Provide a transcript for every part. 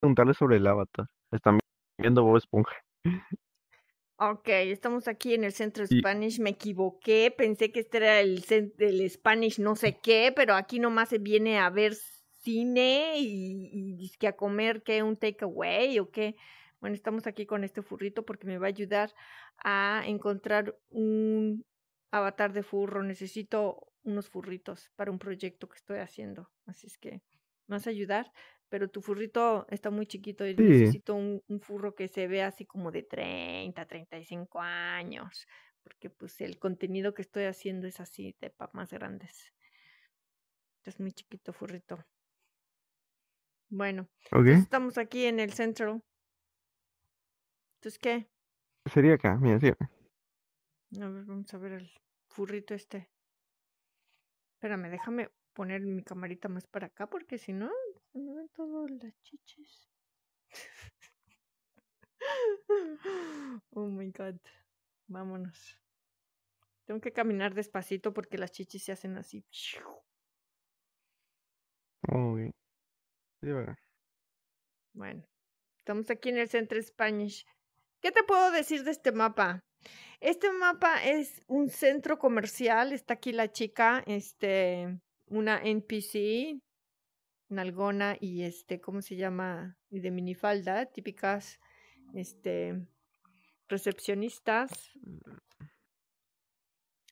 Preguntarle sobre el avatar. Están viendo Bob Esponja. Ok, estamos aquí en el centro Spanish. Me equivoqué, pensé que este era el, del Spanish no sé qué, pero aquí nomás se viene a ver cine y, a comer, que ¿Un takeaway o qué? Bueno, estamos aquí con este furrito porque me va a ayudar a encontrar un avatar de furro. Necesito unos furritos para un proyecto que estoy haciendo. Así es que, ¿me vas a ayudar? pero tu furrito está muy chiquito y necesito un, furro que se vea así como de 30, 35 años, porque pues el contenido que estoy haciendo es así de papas grandes. Es muy chiquito furrito. Bueno, estamos aquí en el centro. ¿Entonces qué? Sería acá, mira, sí. A ver, vamos a ver el furrito este. Espérame, déjame poner mi camarita más para acá porque si no me ven todas las chichis. oh my god. Vámonos. Tengo que caminar despacito porque las chichis se hacen así. Oh, bueno, estamos aquí en el Centro Spanish. ¿Qué te puedo decir de este mapa? Este mapa es un centro comercial. Está aquí la chica, este, una NPC nalgona y este, ¿cómo se llama? Y de minifalda, típicas este, recepcionistas.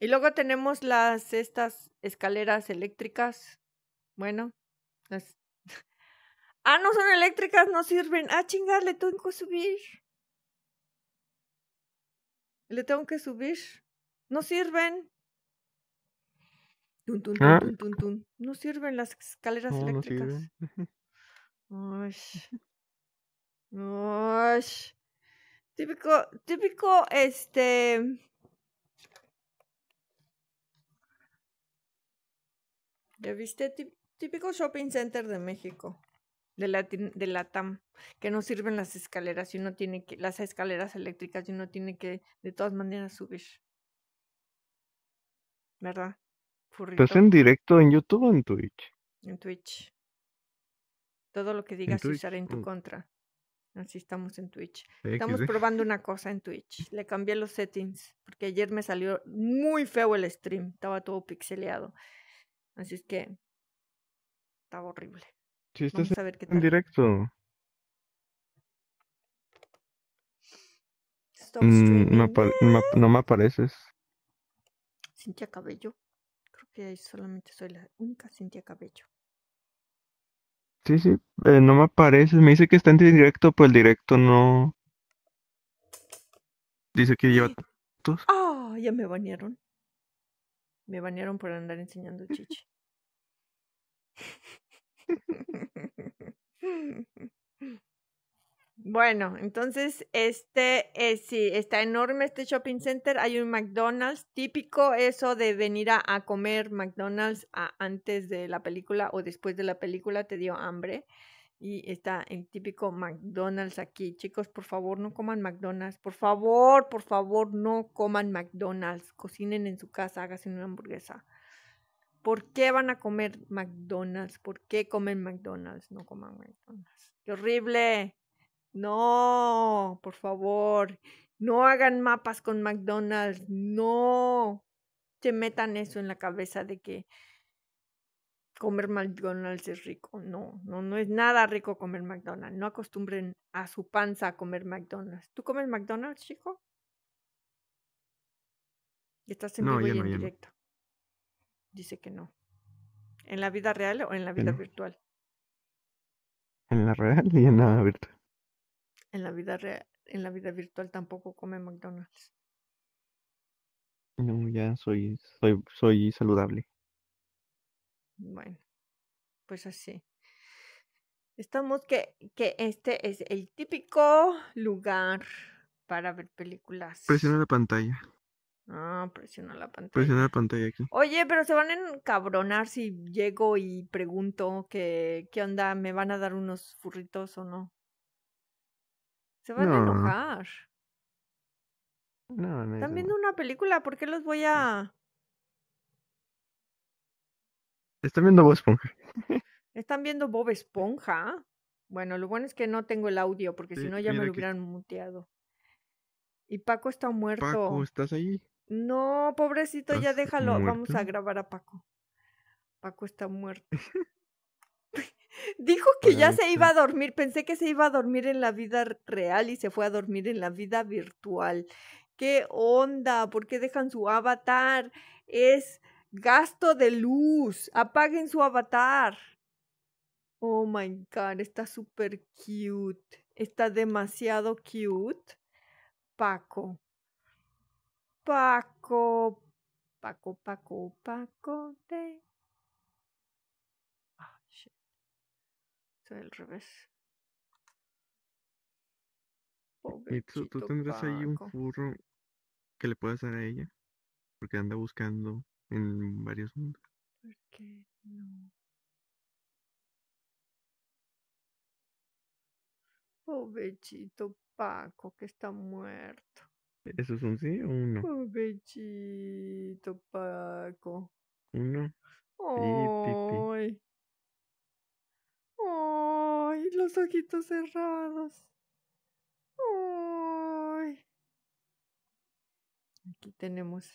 Y luego tenemos las, estas escaleras eléctricas. Bueno, las... Ah, no son eléctricas, no sirven. Ah, chingar, le tengo que subir. Le tengo que subir. No sirven. Ah. No sirven las escaleras eléctricas. No Uy. Típico, típico, este. ¿Ya viste? Típico shopping center de México, de la, de la TAM, que no sirven las escaleras y uno tiene que, las escaleras eléctricas y uno tiene que de todas maneras subir. ¿Verdad? ¿Estás en directo en YouTube o en Twitch? En Twitch. Todo lo que digas usaré en tu oh. contra. Así estamos en Twitch. estamos probando ¿eh? una cosa en Twitch. Le cambié los settings porque ayer me salió muy feo el stream. Estaba todo pixeleado. Así es que estaba horrible. Sí, estás en directo. Mm, no me apareces. Cintia Cabello solamente soy la única Cintia Cabello. Sí, sí, eh, no me aparece. Me dice que está en directo, pero el directo no. Dice que lleva. Ah, ya me banearon. Me banearon por andar enseñando chichi. Bueno, entonces este eh, sí, está enorme este shopping center. Hay un McDonald's típico, eso de venir a, comer McDonald's antes de la película o después de la película te dio hambre. Y está el típico McDonald's aquí. Chicos, por favor, no coman McDonald's. Por favor, por favor, no coman McDonald's. Cocinen en su casa, háganse una hamburguesa. ¿Por qué van a comer McDonald's? ¿Por qué comen McDonald's? No coman McDonald's. ¡Qué horrible! No, por favor, no hagan mapas con McDonald's, no se metan eso en la cabeza de que comer McDonald's es rico. No, no, no es nada rico comer McDonald's. No acostumbren a su panza a comer McDonald's. ¿Tú comes McDonald's, chico? Estás en vivo y en directo. Dice que no. ¿En la vida real o en la vida virtual? En la real y en la virtual en la vida real, en la vida virtual tampoco come McDonald's. No, ya soy, soy, soy saludable. Bueno, pues así. Estamos que, que este es el típico lugar para ver películas. Presiona la pantalla. Ah, presiona la pantalla. Presiona la pantalla Oye, pero se van a encabronar si llego y pregunto que, qué onda, ¿me van a dar unos furritos o no? Se van no. a enojar. Están viendo una película, ¿por qué los voy a...? Están viendo Bob Esponja. Están viendo Bob Esponja. Bueno, lo bueno es que no tengo el audio, porque si no ya me lo hubieran muteado. Y Paco está muerto. Paco, ¿estás ahí? No, pobrecito, ya déjalo. Vamos a grabar a Paco. Paco está muerto. Dijo que ya se iba a dormir, pensé que se iba a dormir en la vida real y se fue a dormir en la vida virtual. ¿Qué onda? ¿Por qué dejan su avatar? Es gasto de luz. Apaguen su avatar. Oh my god, está súper cute. Está demasiado cute. Paco. Paco, Paco, Paco, Paco, te al revés. ¿Y tú, tendrás ahí un furro que le puedas dar a ella? Porque anda buscando en varios mundos. ¿Por no? Pobrecito Paco que está muerto. ¿Eso es un sí o un no? Paco. Uno los ojitos cerrados. Aquí tenemos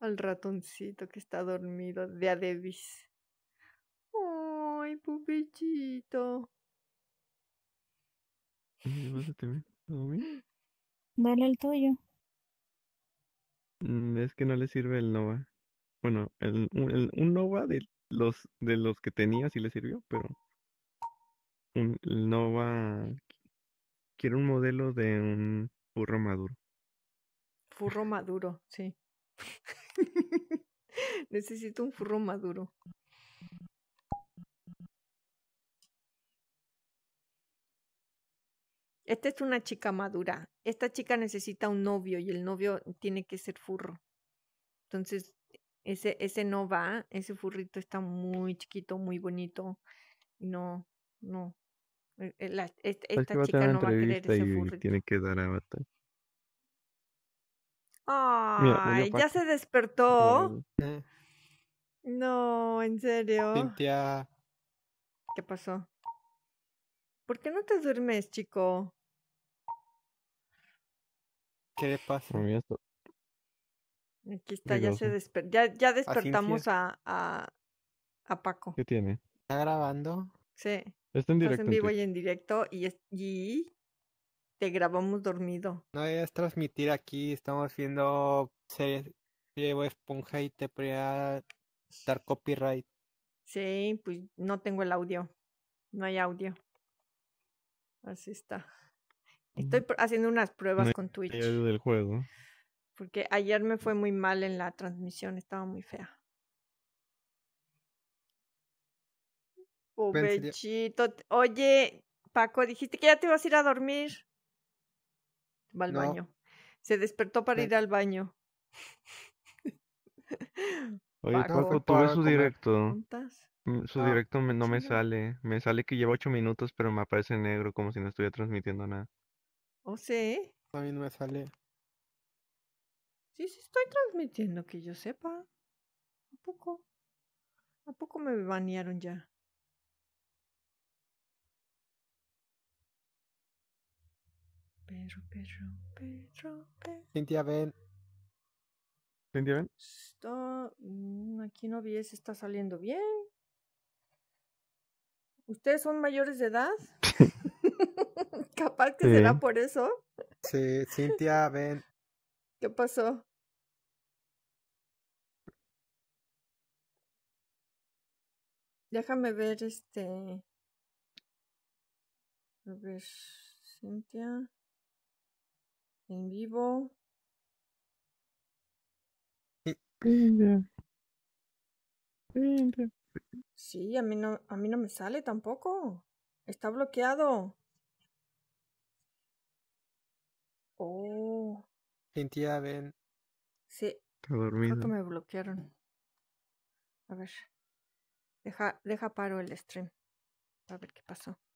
al ratoncito que está dormido de Adebis. Ay, pupillito. Dale el tuyo. Mm, es que no le sirve el Nova. Bueno, el, un Nova de los, de los que tenía sí le sirvió, pero un, no quiero un modelo de un furro maduro. Furro maduro, sí. Necesito un furro maduro. Esta es una chica madura. Esta chica necesita un novio y el novio tiene que ser furro. Entonces, ese, ese no va, ese furrito está muy chiquito, muy bonito. No, no, eh, eh, pues esta, chica no va a querer ese y Tiene que dar Ay, ya se despertó. Mm. No, en serio. ¿Qué pasó? ¿Por qué no te duermes, chico? ¿Qué le pasa? Aquí está, ya se despertó ya, despertamos a, Paco. ¿Qué tiene? ¿Está grabando? Sí. Está en Estás en vivo y en directo y, te grabamos dormido. No es transmitir aquí, estamos viendo series llevo Esponja y te podría dar copyright. Sí, pues no tengo el audio. No hay audio. Así está. Mm. Estoy haciendo unas pruebas con Twitch. Del juego. Porque ayer me fue muy mal en la transmisión, estaba muy fea. Oye, Paco, dijiste que ya te ibas a ir a dormir. Va al baño. Se despertó para ir al baño. Oye, Paco, tuve su directo. Mm, su ah, directo no me sale. Me sale que lleva ocho minutos, pero me aparece negro como si no estuviera transmitiendo nada. ¿O oh, sí? A mí no me sale. Sí, sí estoy transmitiendo, que yo sepa. ¿A poco? ¿A poco me banearon ya? Perro, perro, perro, Cintia, ven. ¿Cintia, ven? Mm, aquí no vi, si está saliendo bien. ¿Ustedes son mayores de edad? Capaz que será por eso. Sí, Cintia, ven. ¿Qué pasó? Déjame ver este. A ver, Cintia en vivo. Sí, a mí no, a mí no me sale tampoco. Está bloqueado. Oh. Cintia, ven. Sí. Creo me bloquearon. A ver. Deja, deja paro el stream. A ver qué pasó.